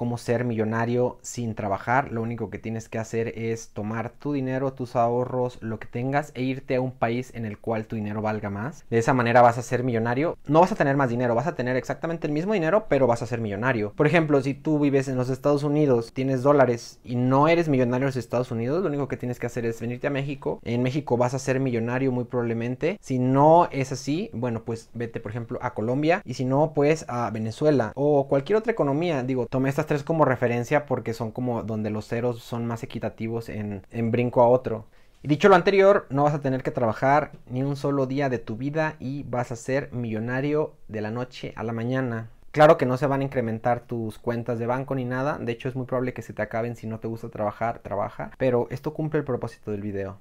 cómo ser millonario sin trabajar. Lo único que tienes que hacer es tomar tu dinero, tus ahorros, lo que tengas e irte a un país en el cual tu dinero valga más. De esa manera vas a ser millonario. No vas a tener más dinero, vas a tener exactamente el mismo dinero, pero vas a ser millonario. Por ejemplo, si tú vives en los Estados Unidos, tienes dólares y no eres millonario en los Estados Unidos, lo único que tienes que hacer es venirte a México. En México vas a ser millonario muy probablemente. Si no es así, bueno, pues vete por ejemplo a Colombia y si no, pues a Venezuela o cualquier otra economía. Digo, toma estas tres como referencia porque son como donde los ceros son más equitativos en, en brinco a otro. Y dicho lo anterior, no vas a tener que trabajar ni un solo día de tu vida y vas a ser millonario de la noche a la mañana. Claro que no se van a incrementar tus cuentas de banco ni nada, de hecho es muy probable que se te acaben si no te gusta trabajar, trabaja, pero esto cumple el propósito del video.